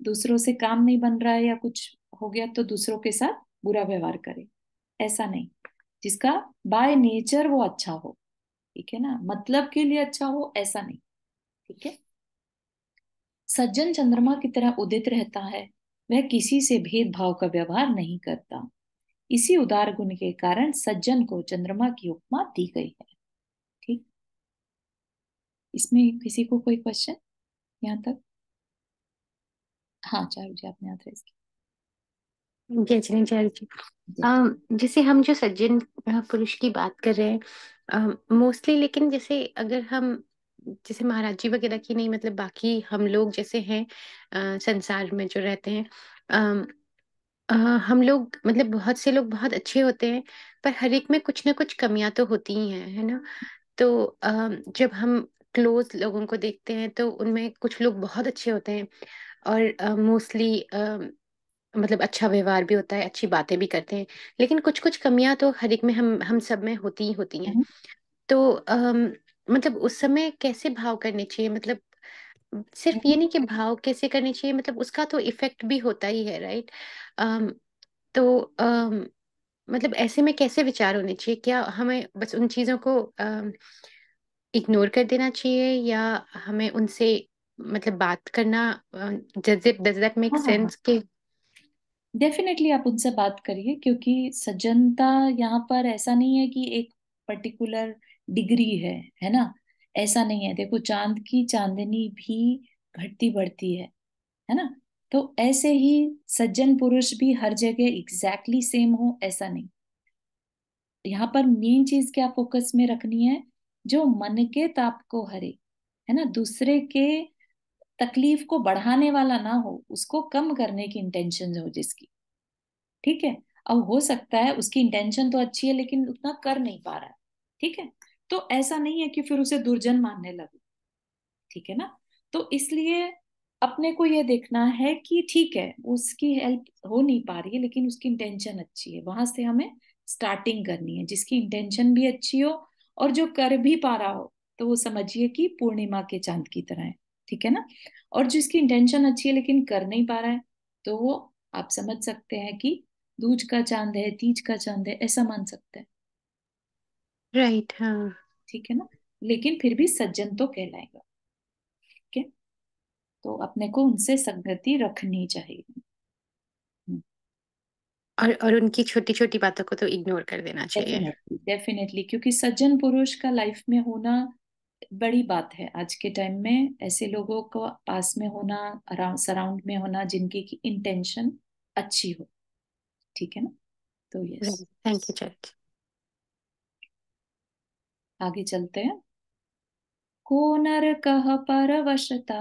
[SPEAKER 1] दूसरों से काम नहीं बन रहा है या कुछ हो गया तो दूसरों के साथ बुरा व्यवहार करे ऐसा नहीं जिसका बाय नेचर वो अच्छा हो ठीक है ना मतलब के लिए अच्छा हो ऐसा नहीं ठीक है सज्जन चंद्रमा की तरह उदित रहता है वह किसी से भेदभाव का व्यवहार नहीं करता इसी उदार गुण के कारण सज्जन को चंद्रमा की उपमा दी गई है ठीक इसमें किसी को कोई क्वेश्चन यहाँ तक
[SPEAKER 3] हाँ चारू जी आपने याद रहे जी जैसे हम जो सज्जन पुरुष की बात कर रहे हैं मोस्टली लेकिन जैसे अगर हम जैसे महाराज जी वगैरह की नहीं मतलब बाकी हम लोग जैसे हैं संसार में जो रहते हैं आ, अ, हम लोग मतलब बहुत से लोग बहुत अच्छे होते हैं पर हर एक में कुछ ना कुछ कमियां तो होती ही हैं है ना तो अ, जब हम क्लोज लोगों को देखते हैं तो उनमें कुछ लोग बहुत अच्छे होते हैं और मोस्टली मतलब अच्छा व्यवहार भी होता है अच्छी बातें भी करते हैं लेकिन कुछ कुछ कमियां तो हर एक में हम हम सब में होती ही होती हैं हम्म। तो अम, मतलब उस समय कैसे भाव करने चाहिए मतलब सिर्फ ये हम्म। नहीं कि भाव कैसे करने चाहिए मतलब उसका तो इफेक्ट भी होता ही है राइट um, तो um, मतलब ऐसे में कैसे विचार होने चाहिए क्या हमें बस उन चीजों को इग्नोर कर देना चाहिए या हमें उनसे मतलब बात करना डज दैट मेक सेंस के डेफिनेटली आप उनसे बात करिए
[SPEAKER 1] क्योंकि सज्जनता यहाँ पर ऐसा नहीं है कि एक पर्टिकुलर डिग्री है है ना ऐसा नहीं है देखो चांद की चांदनी भी घटती बढ़ती है है ना तो ऐसे ही सज्जन पुरुष भी हर जगह एग्जैक्टली सेम हो ऐसा नहीं यहाँ पर मेन चीज क्या फोकस में रखनी है जो मन के ताप को हरे है ना दूसरे के तकलीफ को बढ़ाने वाला ना हो उसको कम करने की इंटेंशन हो जिसकी ठीक है अब हो सकता है उसकी इंटेंशन तो अच्छी है लेकिन उतना कर नहीं पा रहा है ठीक है तो ऐसा नहीं है कि फिर उसे दुर्जन मानने लगे ठीक है ना तो इसलिए अपने को यह देखना है कि ठीक है उसकी हेल्प हो नहीं पा रही है लेकिन उसकी इंटेंशन अच्छी है वहां से हमें स्टार्टिंग करनी है जिसकी इंटेंशन भी अच्छी हो और जो कर भी पा रहा हो तो वो समझिए कि पूर्णिमा के चांद की तरह है ठीक है ना और जिसकी इंटेंशन अच्छी है लेकिन कर नहीं पा रहा है तो वो आप समझ सकते हैं कि दूज का चांद है तीज का चांद है ऐसा मान सकते हैं राइट हाँ ठीक है ना लेकिन फिर भी सज्जन तो कहलाएगा ठीक है तो अपने को उनसे संगति रखनी चाहिए हम्म। और और उनकी छोटी छोटी बातों को तो इग्नोर कर देना चाहिए डेफिनेटली क्योंकि सज्जन पुरुष का लाइफ में होना बड़ी बात है आज के टाइम में ऐसे लोगों को पास में होना सराउंड में होना जिनकी की इंटेंशन अच्छी हो ठीक है ना
[SPEAKER 3] तो यस थैंक यू चर्च
[SPEAKER 1] आगे चलते हैं को नर कह वशता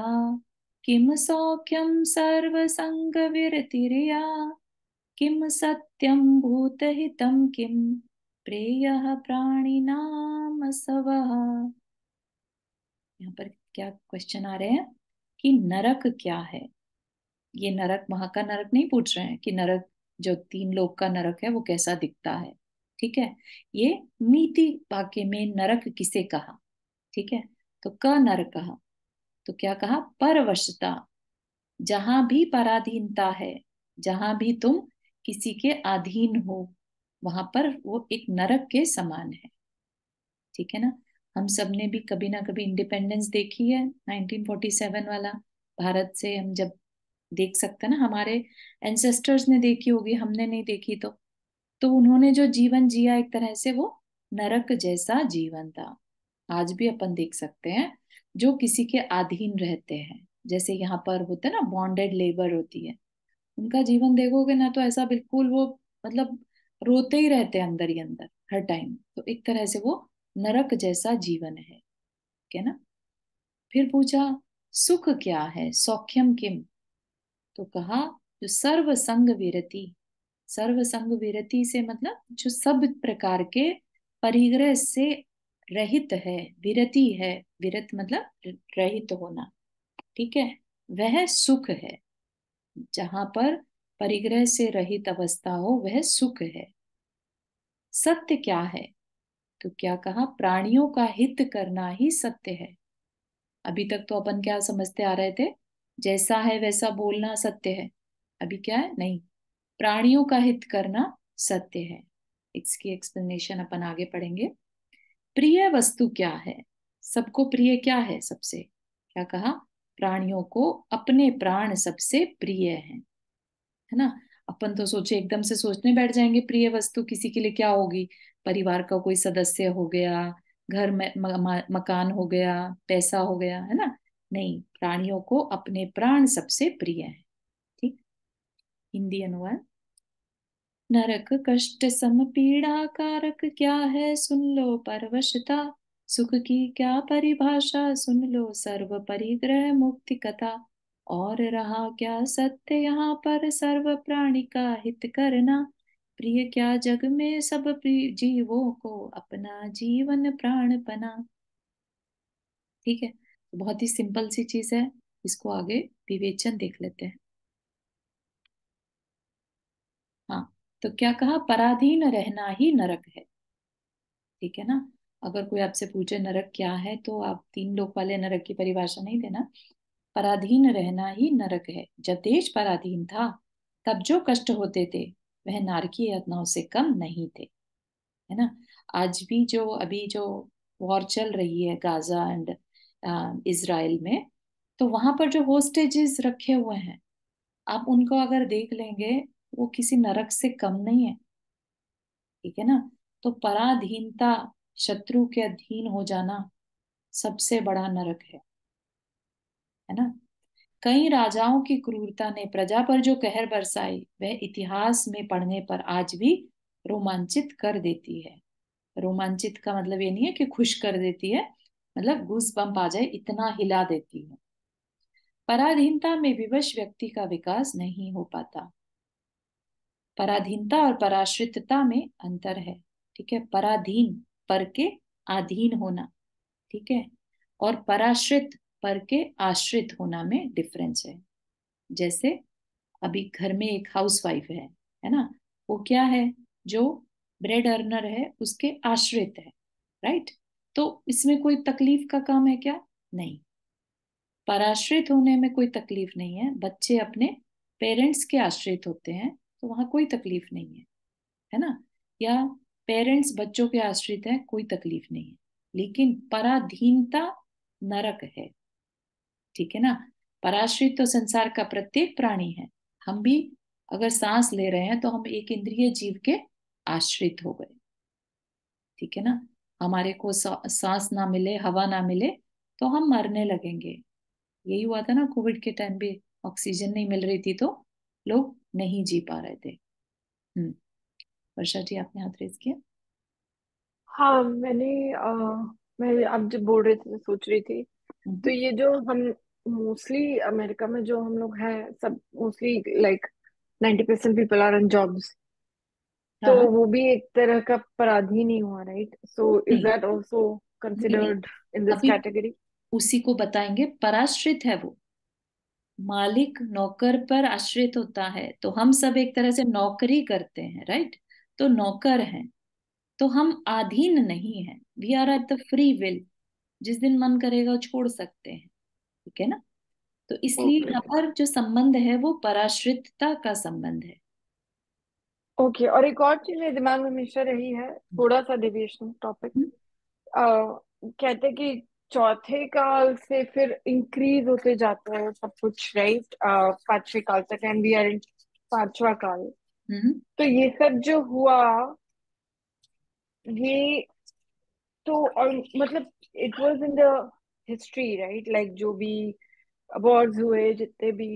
[SPEAKER 1] किम सौख्यम सर्वसंग विरतिरिया किम सत्यम भूत हितम किम प्रेय प्राणी नाम सव यहाँ पर क्या क्वेश्चन आ रहे हैं कि नरक क्या है ये नरक महा का नरक नहीं पूछ रहे हैं कि नरक जो तीन लोग का नरक है वो कैसा दिखता है ठीक है ये नीति वाक्य में नरक किसे कहा ठीक है तो क नरक कहा तो क्या कहा परवशता जहां भी पराधीनता है जहां भी तुम किसी के अधीन हो वहां पर वो एक नरक के समान है ठीक है ना हम सब ने भी कभी ना कभी इंडिपेंडेंस देखी है 1947 वाला भारत से हम जब देख सकते ना हमारे एंसेस्टर्स ने देखी होगी हमने नहीं देखी तो तो उन्होंने जो जीवन जिया एक तरह से वो नरक जैसा जीवन था आज भी अपन देख सकते हैं जो किसी के अधीन रहते हैं जैसे यहाँ पर होते ना बॉन्डेड लेबर होती है उनका जीवन देखोगे ना तो ऐसा बिल्कुल वो मतलब रोते ही रहते हैं अंदर ही अंदर हर टाइम तो एक तरह से वो नरक जैसा जीवन है क्या ना फिर पूछा सुख क्या है सौख्यम किम तो कहा जो सर्वसंग विरती सर्वसंग विरति से मतलब जो सब प्रकार के परिग्रह से रहित है विरति है विरत मतलब रहित होना ठीक है वह सुख है जहां पर परिग्रह से रहित अवस्था हो वह सुख है सत्य क्या है तो क्या कहा प्राणियों का हित करना ही सत्य है अभी तक तो अपन क्या समझते आ रहे थे जैसा है वैसा बोलना सत्य है अभी क्या है नहीं प्राणियों का हित करना सत्य है इसकी एक्सप्लेनेशन अपन आगे पढ़ेंगे प्रिय वस्तु क्या है सबको प्रिय क्या है सबसे क्या कहा प्राणियों को अपने प्राण सबसे प्रिय है है ना अपन तो सोचे एकदम से सोचने बैठ जाएंगे प्रिय वस्तु किसी के लिए क्या होगी परिवार का कोई सदस्य हो गया घर में म, म, मकान हो गया पैसा हो गया है ना नहीं प्राणियों को अपने प्राण सबसे प्रिय है हिंदी अनुवाद नरक कष्ट सम पीड़ा कारक क्या है सुन लो परवशता सुख की क्या परिभाषा सुन लो सर्व परिग्रह मुक्ति कथा और रहा क्या सत्य यहाँ पर सर्व प्राणी का हित करना प्रिय क्या जग में सब जीवों को अपना जीवन प्राण बना ठीक है तो बहुत ही सिंपल सी चीज है इसको आगे विवेचन देख लेते हैं तो क्या कहा पराधीन रहना ही नरक है ठीक है ना अगर कोई आपसे पूछे नरक क्या है तो आप तीन लोक वाले नरक की परिभाषा नहीं देना पराधीन रहना ही नरक है जब देश पराधीन था तब जो कष्ट होते थे वह नारकीय यातनाओं से कम नहीं थे है ना आज भी जो अभी जो वॉर चल रही है गाजा एंड इसराइल में तो वहां पर जो होस्टेजेस रखे हुए हैं आप उनको अगर देख लेंगे वो किसी नरक से कम नहीं है ठीक है ना तो पराधीनता शत्रु के अधीन हो जाना सबसे बड़ा नरक है है ना कई राजाओं की क्रूरता ने प्रजा पर जो कहर बरसाई वह इतिहास में पढ़ने पर आज भी रोमांचित कर देती है रोमांचित का मतलब ये नहीं है कि खुश कर देती है मतलब घुस बम्प आ जाए इतना हिला देती है पराधीनता में विवश व्यक्ति का विकास नहीं हो पाता पराधीनता और पराश्रितता में अंतर है ठीक है पराधीन पर के आधीन होना ठीक है और पराश्रित पर के आश्रित होना में डिफरेंस है जैसे अभी घर में एक हाउसवाइफ है है ना वो क्या है जो ब्रेड अर्नर है उसके आश्रित है राइट तो इसमें कोई तकलीफ का काम है क्या नहीं पराश्रित होने में कोई तकलीफ नहीं है बच्चे अपने पेरेंट्स के आश्रित होते हैं तो वहाँ कोई तकलीफ नहीं है है ना या पेरेंट्स बच्चों के आश्रित हैं कोई तकलीफ नहीं है लेकिन पराधीनता नरक है ठीक है ना पराश्रित तो संसार का प्रत्येक प्राणी है हम भी अगर सांस ले रहे हैं तो हम एक इंद्रिय जीव के आश्रित हो गए ठीक है ना हमारे को सांस ना मिले हवा ना मिले तो हम मरने लगेंगे यही हुआ था ना कोविड के टाइम भी ऑक्सीजन नहीं मिल रही थी तो लोग नहीं जी पा रहे थे हम्म, वर्षा जी आपने हाथ रेस किया
[SPEAKER 2] हाँ मैंने आ, मैं आप जब बोल रहे थे सोच रही थी हम्म। तो ये जो हम मोस्टली अमेरिका में जो हम लोग हैं सब mostly like ninety percent people are on jobs तो हाँ। वो भी एक तरह का अपराध ही नहीं हुआ right so is that also considered in this category उसी को बताएंगे पराश्रित है वो
[SPEAKER 1] मालिक नौकर पर आश्रित होता है तो हम सब एक तरह से नौकरी करते हैं राइट तो नौकर हैं तो हम आधीन नहीं है we are at the free will जिस दिन मन करेगा छोड़ सकते हैं ठीक है ना तो इसलिए यहाँ okay. पर जो
[SPEAKER 2] संबंध है वो पराश्रितता का संबंध है ओके okay, और एक और चीज मेरे दिमाग में हमेशा रही है हम्म। थोड़ा सा डिविएशन टॉपिक हम्म। कहते कि चौथे काल से फिर इंक्रीज होते जाते हैं सब कुछ राइट पांचवे काल तक एंड वी आर इन पांचवा काल mm-hmm. तो ये सब जो हुआ ये तो और मतलब it was in the history right like जो भी अवार्ड्स हुए जितने भी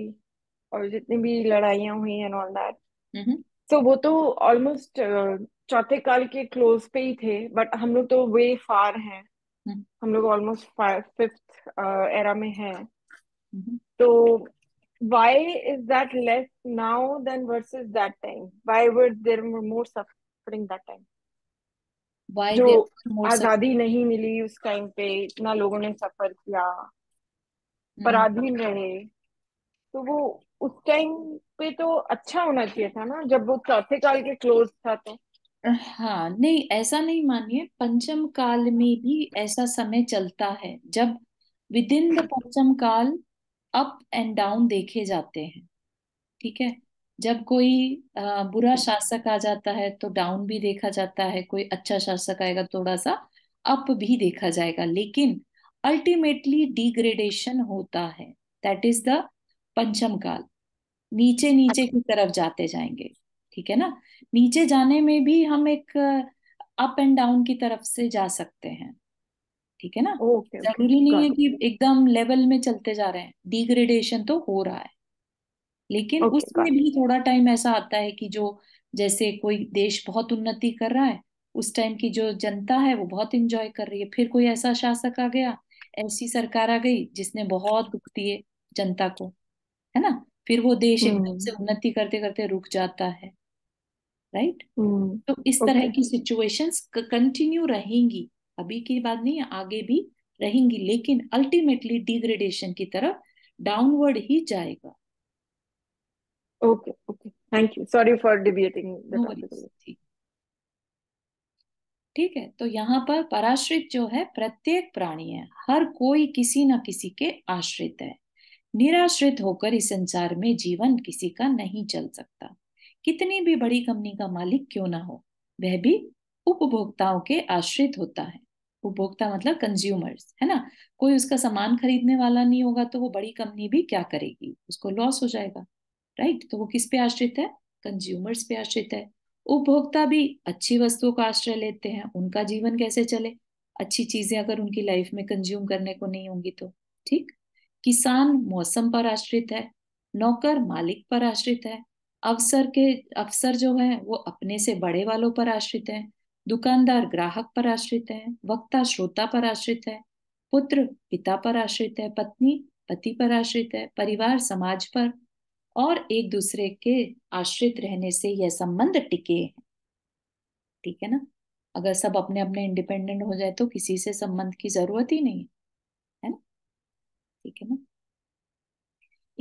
[SPEAKER 2] और जितनी भी लड़ाइयां हुई एंड ऑल दैट तो वो तो ऑलमोस्ट चौथे काल के क्लोज पे ही थे बट हम लोग तो वे फार हैं हम लोग ऑलमोस्ट फिफ्थ एरा में हैं mm-hmm. तो why is that less now then versus that time why were there more suffering that time why जो आजादी नहीं मिली उस टाइम पे इतना लोगों ने सफर किया पराधीन mm-hmm. रहे तो वो उस टाइम पे तो अच्छा होना चाहिए था ना जब वो चौथे काल के क्लोज था तो
[SPEAKER 1] हाँ नहीं ऐसा नहीं मानिए पंचम काल में भी ऐसा समय चलता है जब विद इन द पंचम काल अप एंड डाउन देखे जाते हैं ठीक है जब कोई आ, बुरा शासक आ जाता है तो डाउन भी देखा जाता है कोई अच्छा शासक आएगा थोड़ा सा अप भी देखा जाएगा लेकिन अल्टीमेटली डिग्रेडेशन होता है दैट इज द पंचम काल नीचे नीचे अच्छा। की तरफ जाते जाएंगे ठीक है ना नीचे जाने में भी हम एक अप एंड डाउन की तरफ से जा सकते हैं ठीक है ना जरूरी नहीं है कि एकदम लेवल में चलते जा रहे हैं डिग्रेडेशन तो हो रहा है लेकिन उसमें भी थोड़ा टाइम ऐसा आता है कि जो जैसे कोई देश बहुत उन्नति कर रहा है उस टाइम की जो जनता है वो बहुत इंजॉय कर रही है फिर कोई ऐसा शासक आ गया ऐसी सरकार आ गई जिसने बहुत दुख दिए जनता को है ना फिर वो देश एकदम से हम्म। उन्नति करते करते रुक जाता है राइट right? Hmm. तो इस तरह okay. की सिचुएशंस कंटिन्यू रहेंगी अभी की बात नहीं आगे भी रहेंगी लेकिन अल्टीमेटली डिग्रेडेशन की तरफ डाउनवर्ड ही जाएगा
[SPEAKER 2] okay okay thank you sorry for debating
[SPEAKER 1] ठीक है तो यहाँ पर पराश्रित जो है प्रत्येक प्राणी है हर कोई किसी ना किसी के आश्रित है निराश्रित होकर इस संसार में जीवन किसी का नहीं चल सकता कितनी भी बड़ी कंपनी का मालिक क्यों ना हो वह भी उपभोक्ताओं के आश्रित होता है उपभोक्ता मतलब कंज्यूमर्स है ना कोई उसका सामान खरीदने वाला नहीं होगा तो वो बड़ी कंपनी भी क्या करेगी उसको लॉस हो जाएगा राइट तो वो किस पे आश्रित है कंज्यूमर्स पे आश्रित है उपभोक्ता भी अच्छी वस्तुओं का आश्रय लेते हैं उनका जीवन कैसे चले अच्छी चीजें अगर उनकी लाइफ में कंज्यूम करने को नहीं होंगी तो ठीक किसान मौसम पर आश्रित है नौकर मालिक पर आश्रित है अवसर के अफसर जो है वो अपने से बड़े वालों पर आश्रित है दुकानदार ग्राहक पर आश्रित है वक्ता श्रोता पर आश्रित है पुत्र पिता पर आश्रित है पत्नी पति पर आश्रित है परिवार समाज पर और एक दूसरे के आश्रित रहने से यह संबंध टिके है ठीक है ना अगर सब अपने अपने इंडिपेंडेंट हो जाए तो किसी से संबंध की जरूरत ही नहीं है ना ठीक है ना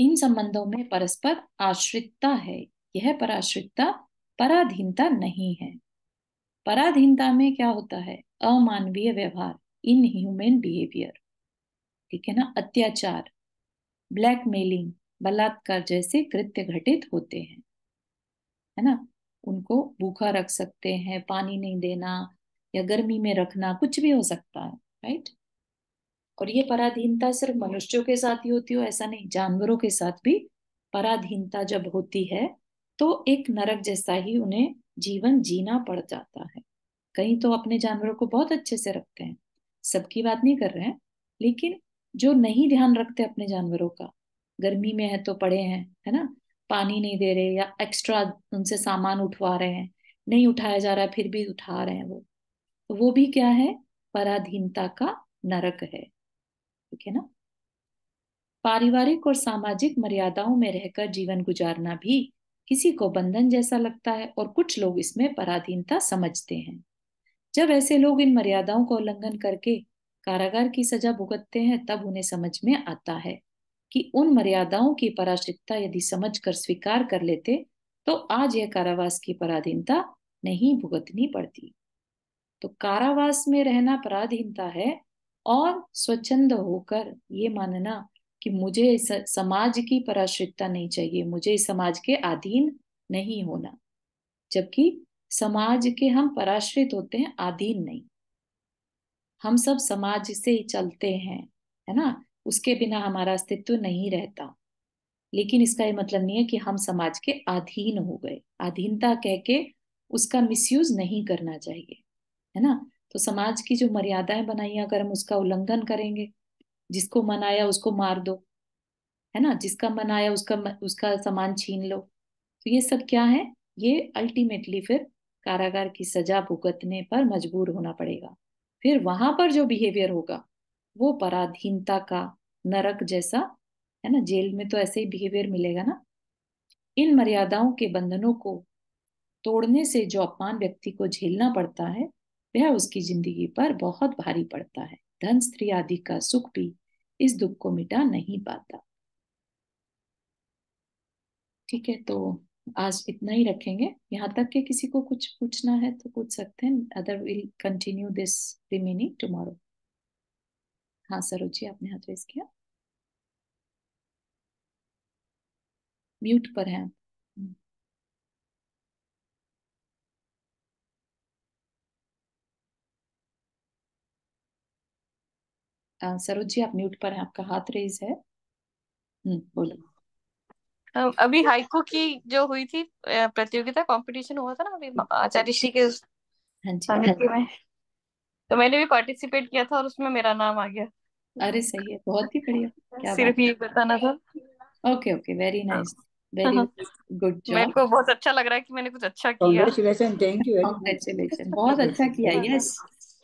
[SPEAKER 1] इन संबंधों में परस्पर आश्रितता है यह पराश्रितता पराधीनता नहीं है पराधीनता में क्या होता है अमानवीय व्यवहार इन ह्यूमेन बिहेवियर ठीक है ना अत्याचार ब्लैकमेलिंग बलात्कार जैसे कृत्य घटित होते हैं है ना उनको भूखा रख सकते हैं पानी नहीं देना या गर्मी में रखना कुछ भी हो सकता है राइट और ये पराधीनता सिर्फ मनुष्यों के साथ ही होती हो ऐसा नहीं जानवरों के साथ भी पराधीनता जब होती है तो एक नरक जैसा ही उन्हें जीवन जीना पड़ जाता है कहीं तो अपने जानवरों को बहुत अच्छे से रखते हैं सबकी बात नहीं कर रहे हैं लेकिन जो नहीं ध्यान रखते अपने जानवरों का गर्मी में है तो पड़े हैं है ना पानी नहीं दे रहे या एक्स्ट्रा उनसे सामान उठवा रहे हैं नहीं उठाया जा रहा है फिर भी उठा रहे हैं वो वो भी क्या है पराधीनता का नरक है ठीक है ना पारिवारिक और सामाजिक मर्यादाओं में रहकर जीवन गुजारना भी किसी को बंधन जैसा लगता है और कुछ लोग इसमें पराधीनता समझते हैं जब ऐसे लोग इन मर्यादाओं का उल्लंघन करके कारागार की सजा भुगतते हैं तब उन्हें समझ में आता है कि उन मर्यादाओं की पराश्रिकता यदि समझ कर स्वीकार कर लेते तो आज यह कारावास की पराधीनता नहीं भुगतनी पड़ती तो कारावास में रहना पराधीनता है और स्वच्छंद होकर ये मानना कि मुझे समाज की पराश्रितता नहीं चाहिए मुझे इस समाज के अधीन नहीं होना जबकि समाज के हम पराश्रित होते हैं अधीन नहीं हम सब समाज से ही चलते हैं है ना उसके बिना हमारा अस्तित्व नहीं रहता लेकिन इसका ये मतलब नहीं है कि हम समाज के अधीन हो गए अधीनता कह के उसका मिसयूज नहीं करना चाहिए है ना तो समाज की जो मर्यादाएं बनाई अगर हम उसका उल्लंघन करेंगे जिसको मन आया उसको मार दो है ना जिसका मन आया उसका उसका सामान छीन लो तो ये सब क्या है ये अल्टीमेटली फिर कारागार की सजा भुगतने पर मजबूर होना पड़ेगा फिर वहां पर जो बिहेवियर होगा वो पराधीनता का नरक जैसा है ना जेल में तो ऐसे ही बिहेवियर मिलेगा ना इन मर्यादाओं के बंधनों को तोड़ने से जो अपमान व्यक्ति को झेलना पड़ता है वह उसकी जिंदगी पर बहुत भारी पड़ता है धन स्त्री आदि का सुख भी इस दुख को मिटा नहीं पाता ठीक है तो आज इतना ही रखेंगे यहाँ तक के किसी को कुछ पूछना है तो पूछ सकते हैं other will continue this remaining tomorrow हाँ सरोजी आपने हाथ रेस किया म्यूट पर हैं सरोज जी आप म्यूट पर हैं आपका हाथ रेज है
[SPEAKER 2] हम्म, बोलो
[SPEAKER 1] अभी हाइको की जो हुई थी प्रतियोगिता कंपटीशन हुआ था ना अभी आचार्य श्री के हाँ में तो मैंने भी पार्टिसिपेट किया था और उसमें मेरा नाम आ गया अरे सही है बहुत ही बढ़िया क्या सिर्फ ये बताना था okay okay very nice
[SPEAKER 2] very good job मेरे को बहुत अच्छा लग रहा है कि मैंने कुछ अच्छा किया कांग्रेचुलेशन थैंक यू कांग्रेचुलेशन बहुत अच्छा किया यस हाँ। yes.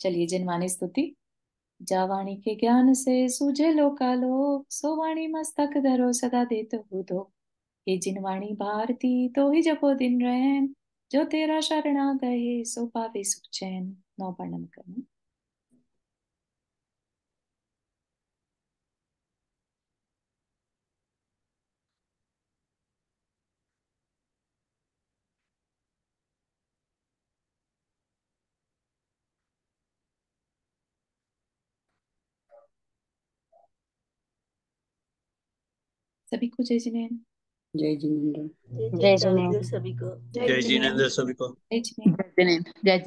[SPEAKER 1] चलिए जिनवाणी स्तुति जावाणी के ज्ञान से सूझे सो सोवाणी मस्तक धरो सदा देत दो हे जिनवाणी भारती तो ही जपो दिन रहन जो तेरा शरणा गए सो पावे सुख चैन नौ प्रणाम करना सभी को जय
[SPEAKER 2] जिनेन्द्र जय जिनेन्द्र जय जिनेन्द्र सभी को जय जिनेन्द्र सभी को जय जिनेन्द्र जय